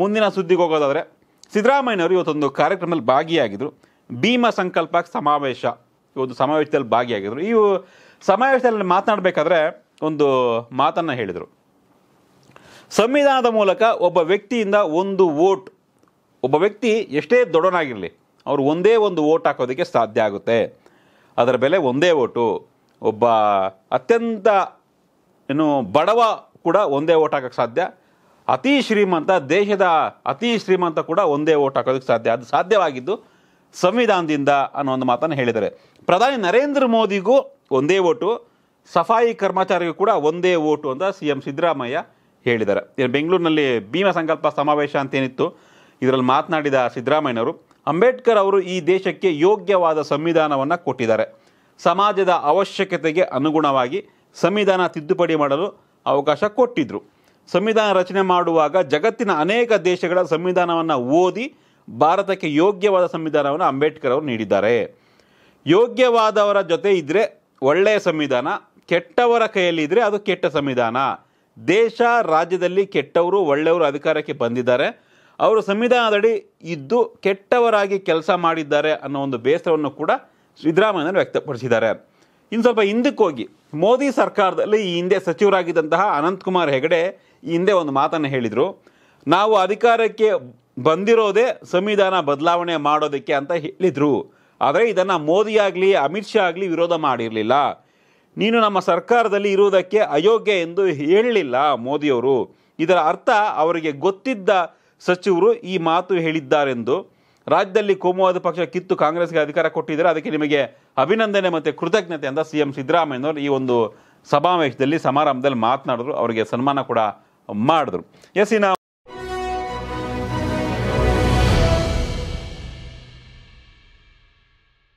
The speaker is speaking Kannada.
ಮುಂದಿನ ಸುದ್ದಿಗೆ ಹೋಗೋದಾದರೆ ಸಿದ್ದರಾಮಯ್ಯನವರು ಇವತ್ತೊಂದು ಕಾರ್ಯಕ್ರಮದಲ್ಲಿ ಭಾಗಿಯಾಗಿದ್ದರು ಭೀಮ ಸಂಕಲ್ಪ ಸಮಾವೇಶ ಒಂದು ಸಮಾವೇಶದಲ್ಲಿ ಭಾಗಿಯಾಗಿದ್ದರು ಇವು ಸಮಾವೇಶದಲ್ಲಿ ಮಾತನಾಡಬೇಕಾದ್ರೆ ಒಂದು ಮಾತನ್ನು ಹೇಳಿದರು ಸಂವಿಧಾನದ ಮೂಲಕ ಒಬ್ಬ ವ್ಯಕ್ತಿಯಿಂದ ಒಂದು ವೋಟ್ ಒಬ್ಬ ವ್ಯಕ್ತಿ ಎಷ್ಟೇ ದೊಡ್ಡನಾಗಿರಲಿ ಅವರು ಒಂದೇ ಒಂದು ವೋಟ್ ಹಾಕೋದಕ್ಕೆ ಸಾಧ್ಯ ಆಗುತ್ತೆ ಅದರ ಬೆಲೆ ಒಂದೇ ಓಟು ಒಬ್ಬ ಅತ್ಯಂತ ಏನು ಬಡವ ಕೂಡ ಒಂದೇ ಓಟ್ ಹಾಕೋಕ್ಕೆ ಸಾಧ್ಯ ಅತಿ ಶ್ರೀಮಂತ ದೇಶದ ಅತಿ ಶ್ರೀಮಂತ ಕೂಡ ಒಂದೇ ಓಟ್ ಹಾಕೋದಕ್ಕೆ ಸಾಧ್ಯ ಅದು ಸಾಧ್ಯವಾಗಿದ್ದು ಸಂವಿಧಾನದಿಂದ ಅನ್ನೋ ಒಂದು ಮಾತನ್ನು ಹೇಳಿದ್ದಾರೆ ಪ್ರಧಾನಿ ನರೇಂದ್ರ ಮೋದಿಗೂ ಒಂದೇ ಓಟು ಸಫಾಯಿ ಕರ್ಮಚಾರಿಗೂ ಕೂಡ ಒಂದೇ ಓಟು ಅಂತ ಸಿ ಎಂ ಸಿದ್ದರಾಮಯ್ಯ ಹೇಳಿದ್ದಾರೆ ಬೆಂಗಳೂರಿನಲ್ಲಿ ಭೀಮ ಸಂಕಲ್ಪ ಸಮಾವೇಶ ಅಂತೇನಿತ್ತು ಇದರಲ್ಲಿ ಮಾತನಾಡಿದ ಸಿದ್ದರಾಮಯ್ಯನವರು ಅಂಬೇಡ್ಕರ್ ಅವರು ಈ ದೇಶಕ್ಕೆ ಯೋಗ್ಯವಾದ ಸಂವಿಧಾನವನ್ನು ಕೊಟ್ಟಿದ್ದಾರೆ ಸಮಾಜದ ಅವಶ್ಯಕತೆಗೆ ಅನುಗುಣವಾಗಿ ಸಂವಿಧಾನ ತಿದ್ದುಪಡಿ ಮಾಡಲು ಅವಕಾಶ ಕೊಟ್ಟಿದ್ದರು ಸಂವಿಧಾನ ರಚನೆ ಮಾಡುವಾಗ ಜಗತ್ತಿನ ಅನೇಕ ದೇಶಗಳ ಸಂವಿಧಾನವನ್ನು ಓದಿ ಭಾರತಕ್ಕೆ ಯೋಗ್ಯವಾದ ಸಂವಿಧಾನವನ್ನು ಅಂಬೇಡ್ಕರ್ ಅವರು ನೀಡಿದ್ದಾರೆ ಯೋಗ್ಯವಾದವರ ಜೊತೆ ಇದ್ದರೆ ಒಳ್ಳೆಯ ಸಂವಿಧಾನ ಕೆಟ್ಟವರ ಕೈಯಲ್ಲಿದ್ದರೆ ಅದು ಕೆಟ್ಟ ಸಂವಿಧಾನ ದೇಶ ರಾಜ್ಯದಲ್ಲಿ ಕೆಟ್ಟವರು ಒಳ್ಳೆಯವರು ಅಧಿಕಾರಕ್ಕೆ ಬಂದಿದ್ದಾರೆ ಅವರು ಸಂವಿಧಾನದಡಿ ಇದ್ದು ಕೆಟ್ಟವರಾಗಿ ಕೆಲಸ ಮಾಡಿದ್ದಾರೆ ಅನ್ನೋ ಒಂದು ಬೇಸರವನ್ನು ಕೂಡ ಸಿದ್ದರಾಮಯ್ಯನವರು ವ್ಯಕ್ತಪಡಿಸಿದ್ದಾರೆ ಇನ್ನು ಸ್ವಲ್ಪ ಹಿಂದಕ್ಕೆ ಹೋಗಿ ಮೋದಿ ಸರ್ಕಾರದಲ್ಲಿ ಈ ಹಿಂದೆ ಸಚಿವರಾಗಿದ್ದಂತಹ ಅನಂತಕುಮಾರ್ ಹೆಗಡೆ ಹಿಂದೆ ಒಂದು ಮಾತನ್ನು ಹೇಳಿದರು ನಾವು ಅಧಿಕಾರಕ್ಕೆ ಬಂದಿರೋದೇ ಸಂವಿಧಾನ ಬದಲಾವಣೆ ಮಾಡೋದಕ್ಕೆ ಅಂತ ಹೇಳಿದರು ಆದರೆ ಇದನ್ನು ಮೋದಿ ಆಗಲಿ ಅಮಿತ್ ಶಾ ಆಗಲಿ ವಿರೋಧ ಮಾಡಿರಲಿಲ್ಲ ನೀನು ನಮ್ಮ ಸರ್ಕಾರದಲ್ಲಿ ಇರುವುದಕ್ಕೆ ಅಯೋಗ್ಯ ಎಂದು ಹೇಳಲಿಲ್ಲ ಮೋದಿಯವರು ಇದರ ಅರ್ಥ ಅವರಿಗೆ ಗೊತ್ತಿದ್ದ ಸಚಿವರು ಈ ಮಾತು ಹೇಳಿದ್ದಾರೆಂದು ರಾಜ್ಯದಲ್ಲಿ ಕೋಮುವಾದ ಪಕ್ಷ ಕಿತ್ತು ಕಾಂಗ್ರೆಸ್ಗೆ ಅಧಿಕಾರ ಕೊಟ್ಟಿದ್ದಾರೆ ಅದಕ್ಕೆ ನಿಮಗೆ ಅಭಿನಂದನೆ ಮತ್ತು ಕೃತಜ್ಞತೆ ಅಂತ ಸಿ ಎಂ ಸಿದ್ದರಾಮಯ್ಯನವರು ಈ ಒಂದು ಸಮಾವೇಶದಲ್ಲಿ ಸಮಾರಂಭದಲ್ಲಿ ಮಾತನಾಡಿದ್ರು ಅವರಿಗೆ ಸನ್ಮಾನ ಕೂಡ Mardro. E assim não.